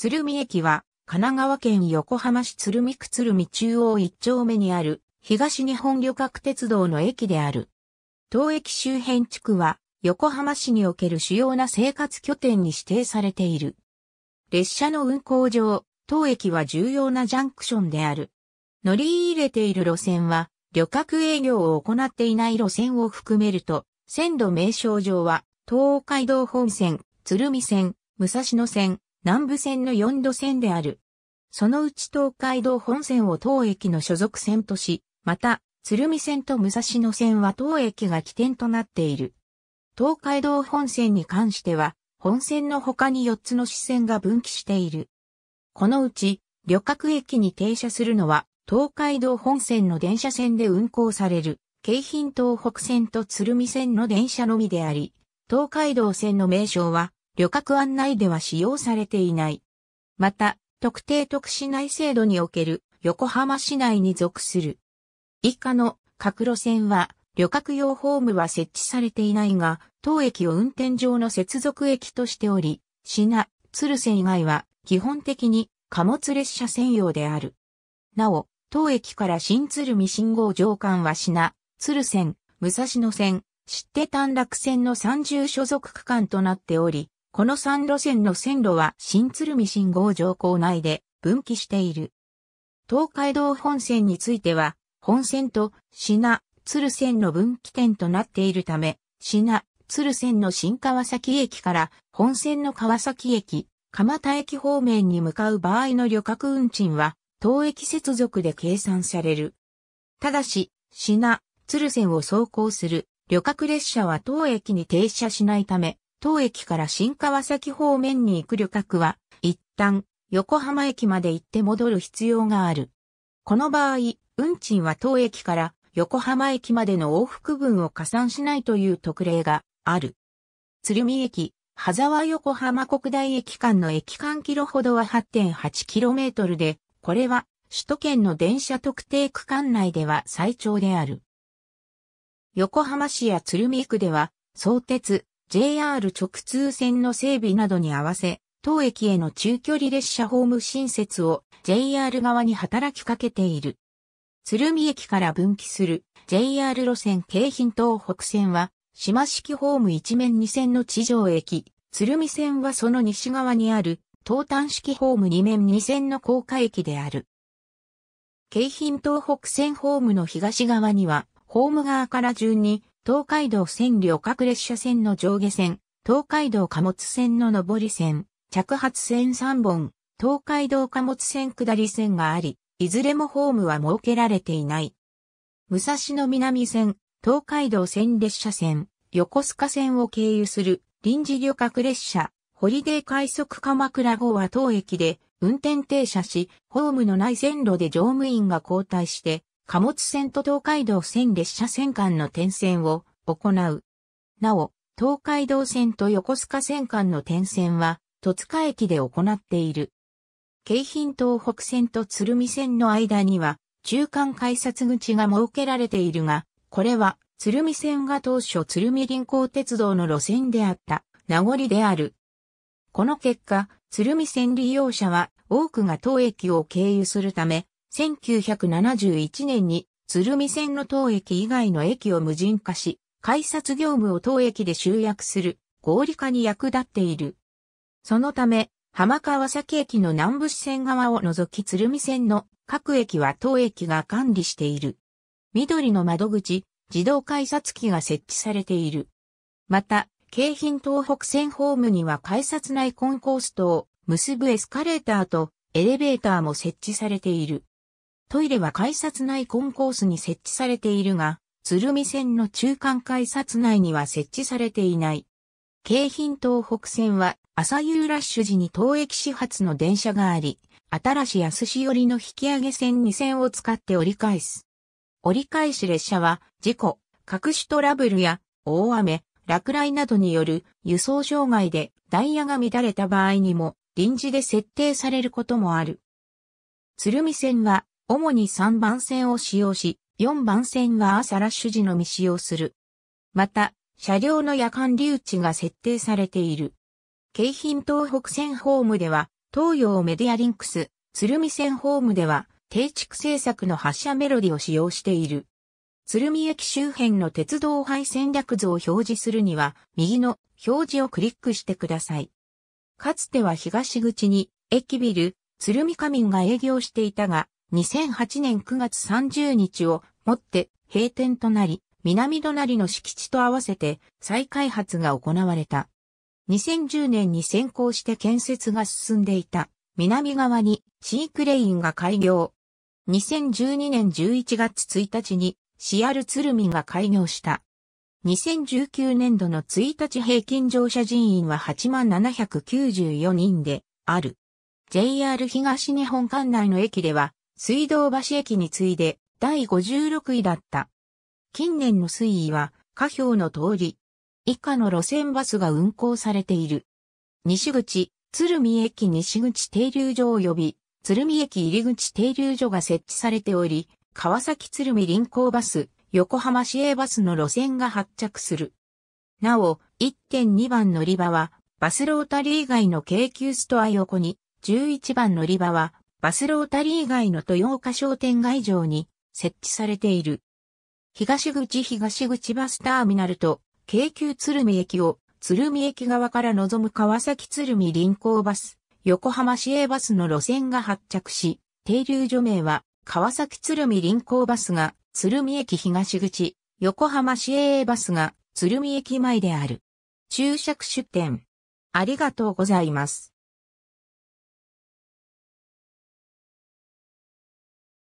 鶴見駅は、神奈川県横浜市鶴見区鶴見中央一丁目にある、東日本旅客鉄道の駅である。当駅周辺地区は、横浜市における主要な生活拠点に指定されている。列車の運行上、当駅は重要なジャンクションである。乗り入れている路線は、旅客営業を行っていない路線を含めると、線路名称上は、東海道本線、鶴見線、武蔵野線、南部線の4度線である。そのうち東海道本線を当駅の所属線とし、また、鶴見線と武蔵野線は当駅が起点となっている。東海道本線に関しては、本線の他に4つの支線が分岐している。このうち、旅客駅に停車するのは、東海道本線の電車線で運行される、京浜東北線と鶴見線の電車のみであり、東海道線の名称は、旅客案内では使用されていない。また、特定特市内制度における横浜市内に属する。以下の各路線は旅客用ホームは設置されていないが、当駅を運転上の接続駅としており、品、鶴線以外は基本的に貨物列車専用である。なお、当駅から新鶴見信号上間は品、鶴線、武蔵野線、知って短絡線の三重所属区間となっており、この3路線の線路は新鶴見信号上校内で分岐している。東海道本線については、本線と品、鶴線の分岐点となっているため、品、鶴線の新川崎駅から本線の川崎駅、蒲田駅方面に向かう場合の旅客運賃は、当駅接続で計算される。ただし、品、鶴線を走行する旅客列車は当駅に停車しないため、当駅から新川崎方面に行く旅客は、一旦、横浜駅まで行って戻る必要がある。この場合、運賃は当駅から横浜駅までの往復分を加算しないという特例がある。鶴見駅、羽沢横浜国大駅間の駅間キロほどは 8.8km で、これは首都圏の電車特定区間内では最長である。横浜市や鶴見区では、相鉄、JR 直通線の整備などに合わせ、当駅への中距離列車ホーム新設を JR 側に働きかけている。鶴見駅から分岐する JR 路線京浜東北線は、島式ホーム一面2線の地上駅、鶴見線はその西側にある、東端式ホーム2面2線の高架駅である。京浜東北線ホームの東側には、ホーム側から順に東海道線旅客列車線の上下線、東海道貨物線の上り線、着発線3本、東海道貨物線下り線があり、いずれもホームは設けられていない。武蔵野南線、東海道線列車線、横須賀線を経由する臨時旅客列車、ホリデー快速鎌倉号は当駅で運転停車し、ホームのない線路で乗務員が交代して貨物線と東海道線列車線間の点線を行う。なお、東海道線と横須賀線間の点線は、戸塚駅で行っている。京浜東北線と鶴見線の間には、中間改札口が設けられているが、これは、鶴見線が当初鶴見臨港鉄道の路線であった名残である。この結果、鶴見線利用者は多くが当駅を経由するため、1971年に鶴見線の当駅以外の駅を無人化し、改札業務を当駅で集約する合理化に役立っている。そのため、浜川崎駅の南部支線側を除き鶴見線の各駅は当駅が管理している。緑の窓口、自動改札機が設置されている。また、京浜東北線ホームには改札内コンコースと結ぶエスカレーターとエレベーターも設置されている。トイレは改札内コンコースに設置されているが、鶴見線の中間改札内には設置されていない。京浜東北線は朝夕ラッシュ時に当駅始発の電車があり、新し安し寄りの引き上げ線2線を使って折り返す。折り返し列車は事故、各種トラブルや大雨、落雷などによる輸送障害でダイヤが乱れた場合にも臨時で設定されることもある。鶴見線は主に3番線を使用し、4番線は朝ラッシュ時のみ使用する。また、車両の夜間留置が設定されている。京浜東北線ホームでは、東洋メディアリンクス、鶴見線ホームでは、定築政策の発車メロディを使用している。鶴見駅周辺の鉄道配線略図を表示するには、右の表示をクリックしてください。かつては東口に、駅ビル、鶴見仮眠が営業していたが、2008年9月30日をもって閉店となり、南隣の敷地と合わせて再開発が行われた。2010年に先行して建設が進んでいた南側にシークレインが開業。2012年11月1日にシアル鶴見が開業した。2019年度の1日平均乗車人員は8794人である。JR 東日本管内の駅では水道橋駅に次いで第56位だった。近年の水位は、下表の通り、以下の路線バスが運行されている。西口、鶴見駅西口停留所及び、鶴見駅入口停留所が設置されており、川崎鶴見臨港バス、横浜市営バスの路線が発着する。なお、1.2番乗り場は、バスロータリー以外の京急ストア横に、11番乗り場は、バスロータリー街の豊岡商店街上に設置されている。東口東口バスターミナルと京急鶴見駅を鶴見駅側から望む川崎鶴見臨港バス、横浜市営バスの路線が発着し、停留所名は川崎鶴見臨港バスが鶴見駅東口、横浜市営バスが鶴見駅前である。注釈出店。ありがとうございます。